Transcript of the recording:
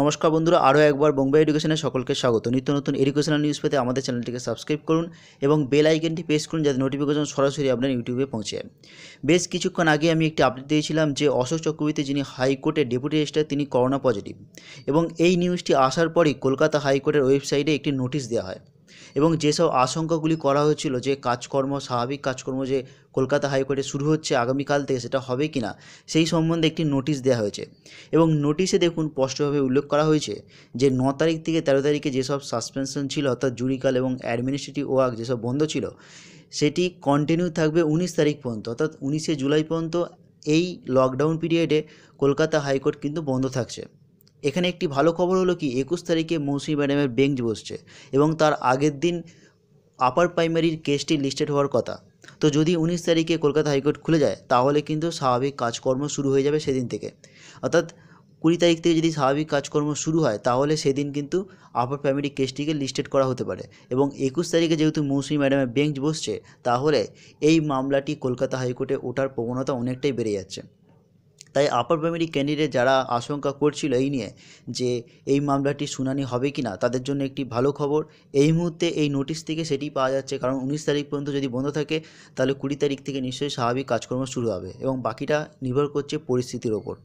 নমস্কার বন্ধুরা আরও একবার বোম্বে এডুকেশনে সকলকে স্বাগত নিত্য নতুন এডুকেশনাল নিউজ পেতে আমাদের চ্যানেলটিকে সাবস্ক্রাইব করুন এবং বেল আইকনটি প্রেস করুন যাতে নোটিফিকেশন সরাসরি আপনার ইউটিউবে পৌঁছে বেশ কিছুক্ষণ আগে আমি একটি আপডেট দিয়েছিলাম যে অশোক চক্রবর্তী যিনি হাইকোর্টের ডেপুটি রেজিস্ট্রার তিনি করোনা পজিটিভ এবং এই নিউজটি আসার পরই কলকাতা হাইকোর্টের ওয়েবসাইটে একটি নোটিশ দেওয়া হয় এবং যেসব আশঙ্কাগুলি করা হয়েছিল যে কাজকর্ম স্বাভাবিক কাজকর্ম যে কলকাতা হাইকোর্টে শুরু হচ্ছে আগামীকাল থেকে সেটা হবে কি না সেই সম্বন্ধে একটি নোটিশ দেওয়া হয়েছে এবং নোটিশে দেখুন স্পষ্টভাবে উল্লেখ করা হয়েছে যে ন তারিখ থেকে তেরো তারিখে যেসব সাসপেনশন ছিল অর্থাৎ জুরিকাল এবং অ্যাডমিনিস্ট্রেটিভ ওয়ার্ক যেসব বন্ধ ছিল সেটি কন্টিনিউ থাকবে উনিশ তারিখ পর্যন্ত অর্থাৎ উনিশে জুলাই পর্যন্ত এই লকডাউন পিরিয়ডে কলকাতা হাইকোর্ট কিন্তু বন্ধ থাকছে এখানে একটি ভালো খবর হলো কি একুশ তারিখে মৌসুমি ম্যাডামের বেঞ্চ বসছে এবং তার আগের দিন আপার প্রাইমারির কেসটি লিস্টেড হওয়ার কথা তো যদি উনিশ তারিখে কলকাতা হাইকোর্ট খুলে যায় তাহলে কিন্তু স্বাভাবিক কাজকর্ম শুরু হয়ে যাবে সেদিন থেকে অর্থাৎ কুড়ি তারিখ থেকে যদি স্বাভাবিক কাজকর্ম শুরু হয় তাহলে সেদিন কিন্তু আপার প্রাইমারি কেসটিকে লিস্টেড করা হতে পারে এবং একুশ তারিখে যেহেতু মৌসুমি ম্যাডামের বেঞ্চ বসছে তাহলে এই মামলাটি কলকাতা হাইকোর্টে ওঠার প্রবণতা অনেকটাই বেড়ে যাচ্ছে তাই আপার প্রাইমারি ক্যান্ডিডেট যারা আশঙ্কা করছিল এই নিয়ে যে এই মামলাটি শুনানি হবে কি না তাদের জন্য একটি ভালো খবর এই মুহূর্তে এই নোটিশ থেকে সেটি পাওয়া যাচ্ছে কারণ উনিশ তারিখ পর্যন্ত যদি বন্ধ থাকে তাহলে কুড়ি তারিখ থেকে নিশ্চয়ই স্বাভাবিক কাজকর্ম শুরু হবে এবং বাকিটা নির্ভর করছে পরিস্থিতির ওপর